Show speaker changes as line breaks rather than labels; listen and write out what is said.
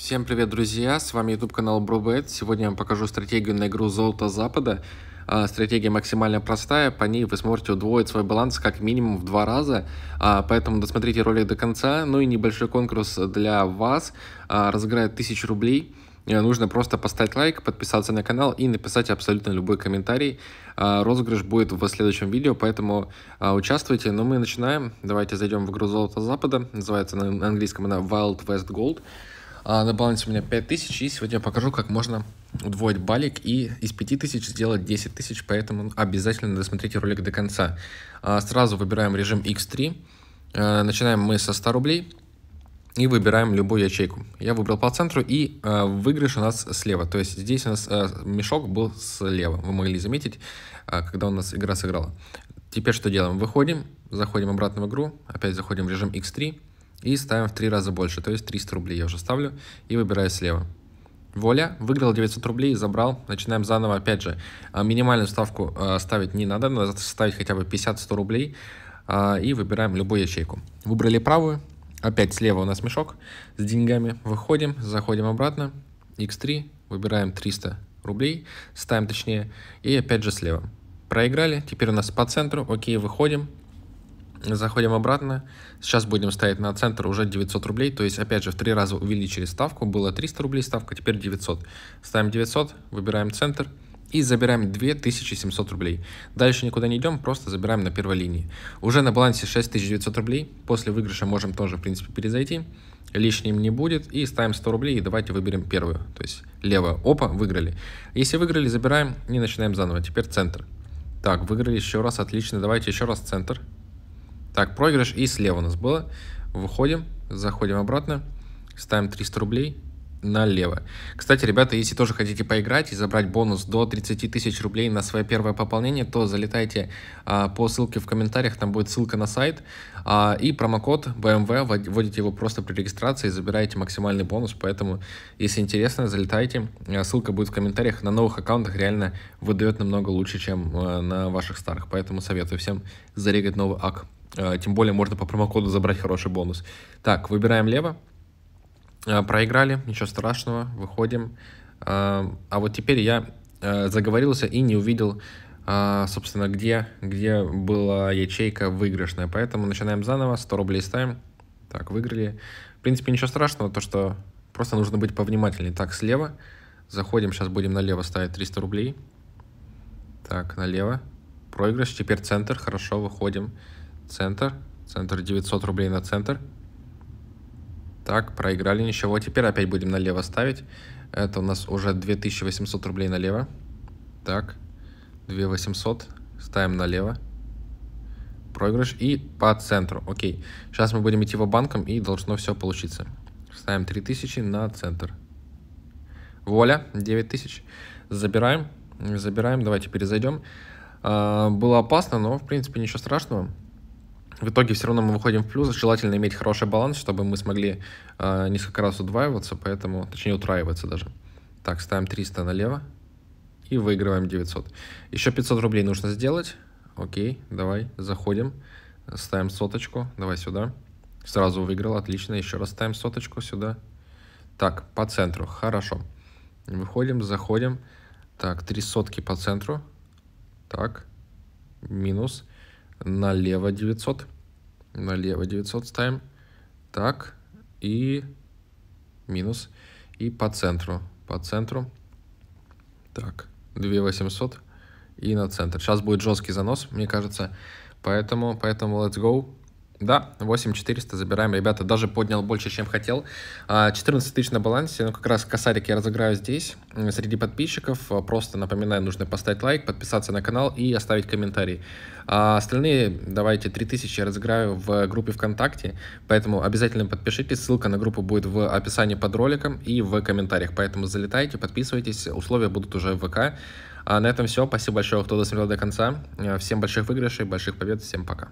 Всем привет, друзья! С вами YouTube канал Брубет. Сегодня я вам покажу стратегию на игру Золото Запада. А, стратегия максимально простая, по ней вы сможете удвоить свой баланс как минимум в два раза, а, поэтому досмотрите ролик до конца. Ну и небольшой конкурс для вас, а, разыграет 1000 рублей. Нужно просто поставить лайк, подписаться на канал и написать абсолютно любой комментарий. Розыгрыш будет в следующем видео, поэтому участвуйте. Но ну, мы начинаем. Давайте зайдем в игру Золото Запада. Называется на английском она Wild West Gold. А, на балансе у меня 5000, и сегодня я покажу, как можно удвоить балик и из 5000 сделать 10 тысяч, поэтому обязательно досмотрите ролик до конца. А, сразу выбираем режим X3, а, начинаем мы со 100 рублей и выбираем любую ячейку. Я выбрал по центру и выигрыш у нас слева. То есть здесь у нас мешок был слева. Вы могли заметить, когда у нас игра сыграла. Теперь что делаем? Выходим, заходим обратно в игру, опять заходим в режим X3, и ставим в три раза больше, то есть 300 рублей я уже ставлю и выбираю слева. Воля, выиграл 900 рублей, забрал, начинаем заново, опять же, а, минимальную ставку а, ставить не надо, надо ставить хотя бы 50-100 рублей, а, и выбираем любую ячейку. Выбрали правую, опять слева у нас мешок с деньгами, выходим, заходим обратно, x3, выбираем 300 рублей, ставим точнее, и опять же слева. Проиграли, теперь у нас по центру, окей, выходим, Заходим обратно. Сейчас будем ставить на центр уже 900 рублей. То есть, опять же, в три раза увеличили ставку. Было 300 рублей ставка, теперь 900. Ставим 900, выбираем центр и забираем 2700 рублей. Дальше никуда не идем, просто забираем на первой линии. Уже на балансе 6900 рублей. После выигрыша можем тоже, в принципе, перезайти. Лишним не будет. И ставим 100 рублей и давайте выберем первую. То есть лево. Опа, выиграли. Если выиграли, забираем и начинаем заново. Теперь центр. Так, выиграли еще раз, отлично. Давайте еще раз центр. Так, проигрыш и слева у нас было. Выходим, заходим обратно, ставим 300 рублей налево. Кстати, ребята, если тоже хотите поиграть и забрать бонус до 30 тысяч рублей на свое первое пополнение, то залетайте а, по ссылке в комментариях, там будет ссылка на сайт а, и промокод BMW, вводите его просто при регистрации, и забираете максимальный бонус, поэтому, если интересно, залетайте, а, ссылка будет в комментариях, на новых аккаунтах реально выдает намного лучше, чем а, на ваших старых, поэтому советую всем зарегать новый акк. Э, тем более можно по промокоду забрать хороший бонус. Так, выбираем лево. Э, проиграли, ничего страшного, выходим. Э, а вот теперь я заговорился и не увидел, собственно, где, где была ячейка выигрышная. Поэтому начинаем заново, 100 рублей ставим. Так, выиграли. В принципе, ничего страшного, то что просто нужно быть повнимательнее. Так, слева. Заходим, сейчас будем налево ставить 300 рублей. Так, налево. Проигрыш, теперь центр, хорошо, выходим. Центр. Центр 900 рублей на центр. Так, проиграли, ничего. Теперь опять будем налево ставить. Это у нас уже 2800 рублей налево. Так, 2800. Ставим налево. Проигрыш и по центру. Окей. Сейчас мы будем идти по банкам и должно все получиться. Ставим 3000 на центр. Воля, 9000. Забираем. Забираем, давайте перезайдем. А, было опасно, но в принципе ничего страшного в итоге все равно мы выходим в плюс. Желательно иметь хороший баланс, чтобы мы смогли э, несколько раз удваиваться, поэтому, точнее, утраиваться даже. Так, ставим 300 налево и выигрываем 900. Еще 500 рублей нужно сделать. Окей, давай, заходим. Ставим соточку, давай сюда. Сразу выиграл, отлично. Еще раз ставим соточку сюда. Так, по центру, хорошо. Выходим, заходим. Так, три сотки по центру. Так, минус. Минус налево 900, налево 900 ставим, так, и минус, и по центру, по центру, так, 2800 и на центр. Сейчас будет жесткий занос, мне кажется, поэтому, поэтому let's go, да, 8400 забираем, ребята, даже поднял больше, чем хотел. 14 а, тысяч на балансе, ну как раз косарик я разыграю здесь, среди подписчиков. А, просто напоминаю, нужно поставить лайк, подписаться на канал и оставить комментарий. А остальные, давайте, 3000 я разыграю в группе ВКонтакте, поэтому обязательно подпишитесь, ссылка на группу будет в описании под роликом и в комментариях. Поэтому залетайте, подписывайтесь, условия будут уже в ВК. А на этом все, спасибо большое, кто досмотрел до конца. А, всем больших выигрышей, больших побед, всем пока.